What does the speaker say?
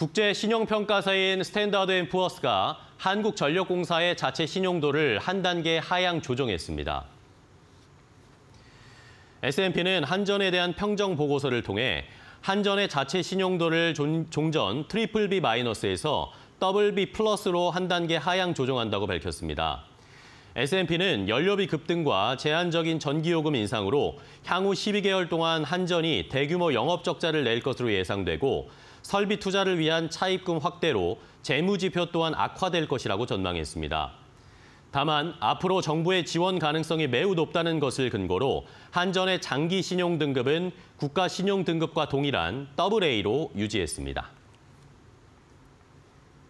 국제 신용평가사인 스탠다드 앤 푸어스가 한국전력공사의 자체 신용도를 한 단계 하향 조정했습니다. S&P는 한전에 대한 평정 보고서를 통해 한전의 자체 신용도를 종전 트리플 B 마이너스에서 더블 B 플러스로 한 단계 하향 조정한다고 밝혔습니다. S&P는 연료비 급등과 제한적인 전기요금 인상으로 향후 12개월 동안 한전이 대규모 영업 적자를 낼 것으로 예상되고 설비 투자를 위한 차입금 확대로 재무지표 또한 악화될 것이라고 전망했습니다. 다만 앞으로 정부의 지원 가능성이 매우 높다는 것을 근거로 한전의 장기 신용 등급은 국가 신용 등급과 동일한 AA로 유지했습니다.